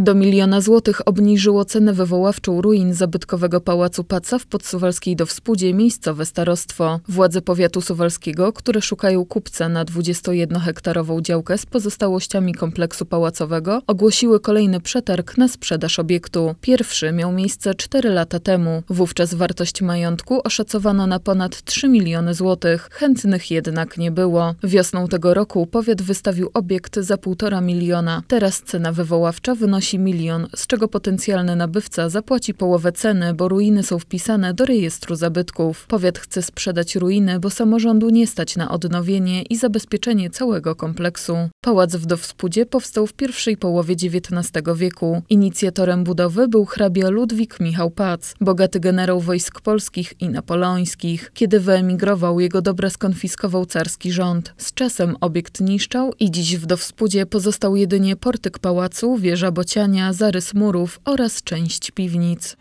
Do miliona złotych obniżyło cenę wywoławczą ruin zabytkowego pałacu Paca w Podsuwalskiej do Wspudzie miejscowe starostwo. Władze powiatu suwalskiego, które szukają kupca na 21-hektarową działkę z pozostałościami kompleksu pałacowego, ogłosiły kolejny przetarg na sprzedaż obiektu. Pierwszy miał miejsce 4 lata temu. Wówczas wartość majątku oszacowano na ponad 3 miliony złotych. Chętnych jednak nie było. Wiosną tego roku powiat wystawił obiekt za 1,5 miliona. Teraz cena wywoławcza wynosi wynosi milion, z czego potencjalny nabywca zapłaci połowę ceny, bo ruiny są wpisane do rejestru zabytków. Powiat chce sprzedać ruiny, bo samorządu nie stać na odnowienie i zabezpieczenie całego kompleksu. Pałac w Dowspudzie powstał w pierwszej połowie XIX wieku. Inicjatorem budowy był hrabia Ludwik Michał Pac, bogaty generał wojsk polskich i napoleońskich. Kiedy wyemigrował, jego dobra skonfiskował carski rząd. Z czasem obiekt niszczał i dziś w Dowspudzie pozostał jedynie portyk pałacu, wieża Bocia ściania, zarys murów oraz część piwnic.